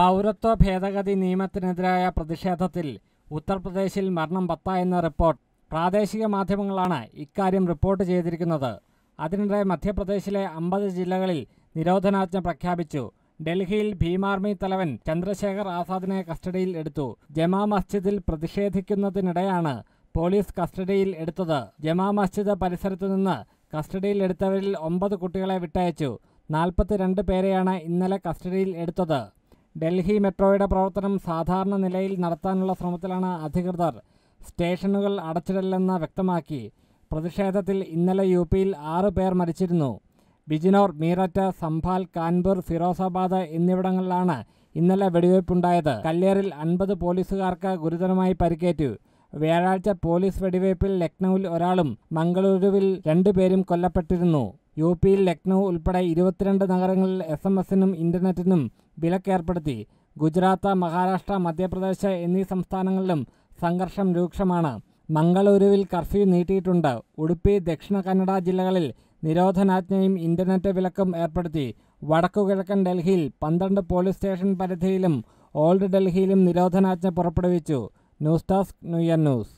പൗരത്വ ഭേദഗതി നിയമത്തിനെതിരായ പ്രതിഷേധത്തിൽ ഉത്തർപ്രദേശിൽ മരണം എന്ന റിപ്പോർട്ട് പ്രാദേശിക മാധ്യമങ്ങളാണ് ഇക്കാര്യം റിപ്പോർട്ട് ചെയ്തിരിക്കുന്നത് അതിനിടെ മധ്യപ്രദേശിലെ അമ്പത് ജില്ലകളിൽ നിരോധനാജ്ഞ പ്രഖ്യാപിച്ചു ഡൽഹിയിൽ ഭീമാർമി തലവൻ ചന്ദ്രശേഖർ ആസാദിനെ കസ്റ്റഡിയിൽ എടുത്തു ജമാ മസ്ജിദിൽ പ്രതിഷേധിക്കുന്നതിനിടെയാണ് പോലീസ് കസ്റ്റഡിയിൽ എടുത്തത് ജമാ മസ്ജിദ് പരിസരത്തു നിന്ന് കസ്റ്റഡിയിൽ എടുത്തവരിൽ ഒമ്പത് കുട്ടികളെ വിട്ടയച്ചു നാൽപ്പത്തിരണ്ട് പേരെയാണ് ഇന്നലെ കസ്റ്റഡിയിൽ എടുത്തത് ഡൽഹി മെട്രോയുടെ പ്രവർത്തനം സാധാരണ നിലയിൽ നടത്താനുള്ള ശ്രമത്തിലാണ് അധികൃതർ സ്റ്റേഷനുകൾ അടച്ചിടില്ലെന്ന് വ്യക്തമാക്കി പ്രതിഷേധത്തിൽ ഇന്നലെ യു പിയിൽ ആറ് പേർ മരിച്ചിരുന്നു ബിജിനോർ മീററ്റ് സംഭാൽ കാൻപൂർ ഫിറോസാബാദ് എന്നിവിടങ്ങളിലാണ് ഇന്നലെ വെടിവയ്പ്പുണ്ടായത് കല്ലേറിൽ അൻപത് പോലീസുകാർക്ക് ഗുരുതരമായി പരിക്കേറ്റു വ്യാഴാഴ്ച പോലീസ് വെടിവയ്പ്പിൽ ലക്നൌവിൽ ഒരാളും മംഗളൂരുവിൽ രണ്ടുപേരും കൊല്ലപ്പെട്ടിരുന്നു യു പിയിൽ ലക്നൗ ഉൾപ്പെടെ ഇരുപത്തിരണ്ട് നഗരങ്ങളിൽ എസ് എം എസിനും ഇൻ്റർനെറ്റിനും വിലക്കേർപ്പെടുത്തി ഗുജറാത്ത് മഹാരാഷ്ട്ര മധ്യപ്രദേശ് എന്നീ സംസ്ഥാനങ്ങളിലും സംഘർഷം രൂക്ഷമാണ് മംഗളൂരുവിൽ കർഫ്യൂ നീട്ടിയിട്ടുണ്ട് ഉടുപ്പി ദക്ഷിണ കന്നഡ ജില്ലകളിൽ നിരോധനാജ്ഞയും ഇൻ്റർനെറ്റ് വിലക്കും ഏർപ്പെടുത്തി വടക്കുകിഴക്കൻ ഡൽഹിയിൽ പന്ത്രണ്ട് പോലീസ് സ്റ്റേഷൻ പരിധിയിലും ഓൾഡ് ഡൽഹിയിലും നിരോധനാജ്ഞ പുറപ്പെടുവിച്ചു ന്യൂസ് ഡെസ്ക് ന്യൂയർ ന്യൂസ്